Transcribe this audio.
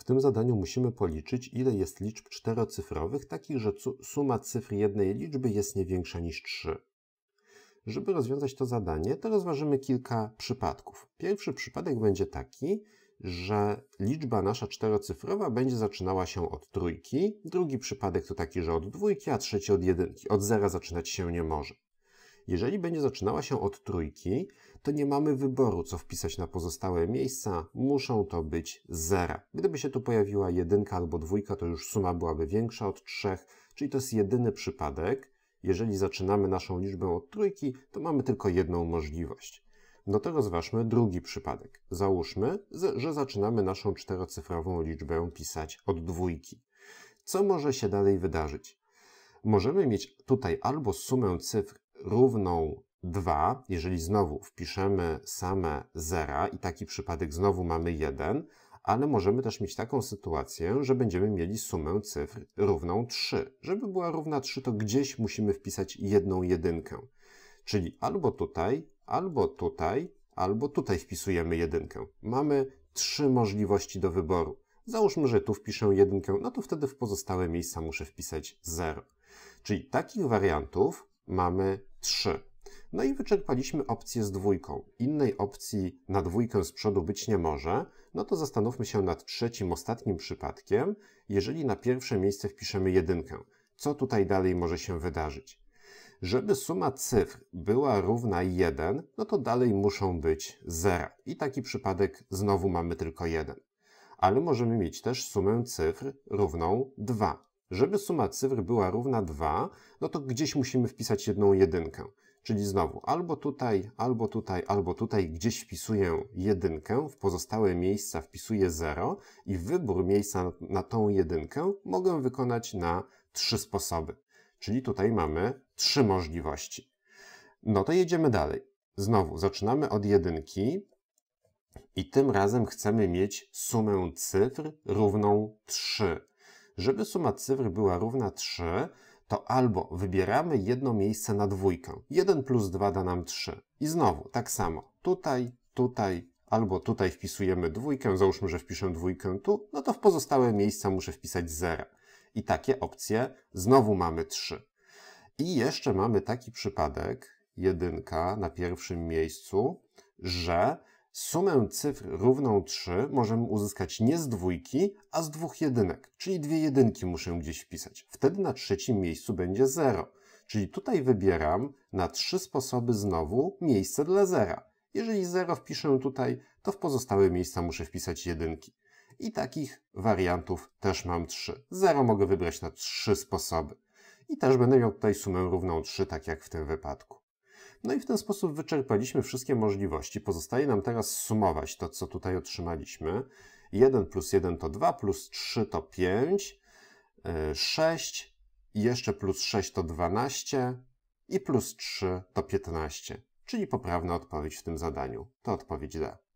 W tym zadaniu musimy policzyć, ile jest liczb czterocyfrowych, takich, że suma cyfr jednej liczby jest nie większa niż 3. Żeby rozwiązać to zadanie, to rozważymy kilka przypadków. Pierwszy przypadek będzie taki, że liczba nasza czterocyfrowa będzie zaczynała się od trójki, drugi przypadek to taki, że od dwójki, a trzeci od jedynki. Od zera zaczynać się nie może. Jeżeli będzie zaczynała się od trójki, to nie mamy wyboru, co wpisać na pozostałe miejsca, muszą to być zera. Gdyby się tu pojawiła jedynka albo dwójka, to już suma byłaby większa od trzech, czyli to jest jedyny przypadek. Jeżeli zaczynamy naszą liczbę od trójki, to mamy tylko jedną możliwość. No to rozważmy drugi przypadek. Załóżmy, że zaczynamy naszą czterocyfrową liczbę pisać od dwójki. Co może się dalej wydarzyć? Możemy mieć tutaj albo sumę cyfr równą 2, jeżeli znowu wpiszemy same zera i taki przypadek znowu mamy 1, ale możemy też mieć taką sytuację, że będziemy mieli sumę cyfr równą 3. Żeby była równa 3, to gdzieś musimy wpisać jedną jedynkę. Czyli albo tutaj, albo tutaj, albo tutaj wpisujemy jedynkę. Mamy trzy możliwości do wyboru. Załóżmy, że tu wpiszę jedynkę, no to wtedy w pozostałe miejsca muszę wpisać 0. Czyli takich wariantów mamy 3. No i wyczerpaliśmy opcję z dwójką. Innej opcji na dwójkę z przodu być nie może. No to zastanówmy się nad trzecim, ostatnim przypadkiem, jeżeli na pierwsze miejsce wpiszemy jedynkę. Co tutaj dalej może się wydarzyć? Żeby suma cyfr była równa 1, no to dalej muszą być 0. I taki przypadek znowu mamy tylko 1. Ale możemy mieć też sumę cyfr równą 2. Żeby suma cyfr była równa 2, no to gdzieś musimy wpisać jedną jedynkę. Czyli znowu albo tutaj, albo tutaj, albo tutaj gdzieś wpisuję jedynkę, w pozostałe miejsca wpisuję 0 i wybór miejsca na tą jedynkę mogę wykonać na trzy sposoby. Czyli tutaj mamy trzy możliwości. No to jedziemy dalej. Znowu zaczynamy od jedynki i tym razem chcemy mieć sumę cyfr równą 3. Żeby suma cyfr była równa 3, to albo wybieramy jedno miejsce na dwójkę. 1 plus 2 da nam 3. I znowu, tak samo. Tutaj, tutaj, albo tutaj wpisujemy dwójkę, załóżmy, że wpiszę dwójkę tu, no to w pozostałe miejsca muszę wpisać 0. I takie opcje znowu mamy 3. I jeszcze mamy taki przypadek, jedynka na pierwszym miejscu, że Sumę cyfr równą 3 możemy uzyskać nie z dwójki, a z dwóch jedynek, czyli dwie jedynki muszę gdzieś wpisać. Wtedy na trzecim miejscu będzie 0. Czyli tutaj wybieram na trzy sposoby znowu miejsce dla zera. Jeżeli 0 wpiszę tutaj, to w pozostałe miejsca muszę wpisać jedynki. I takich wariantów też mam 3. 0 mogę wybrać na trzy sposoby. I też będę miał tutaj sumę równą 3, tak jak w tym wypadku. No i w ten sposób wyczerpaliśmy wszystkie możliwości. Pozostaje nam teraz sumować to, co tutaj otrzymaliśmy. 1 plus 1 to 2, plus 3 to 5, 6, e, jeszcze plus 6 to 12 i plus 3 to 15, czyli poprawna odpowiedź w tym zadaniu. To odpowiedź D.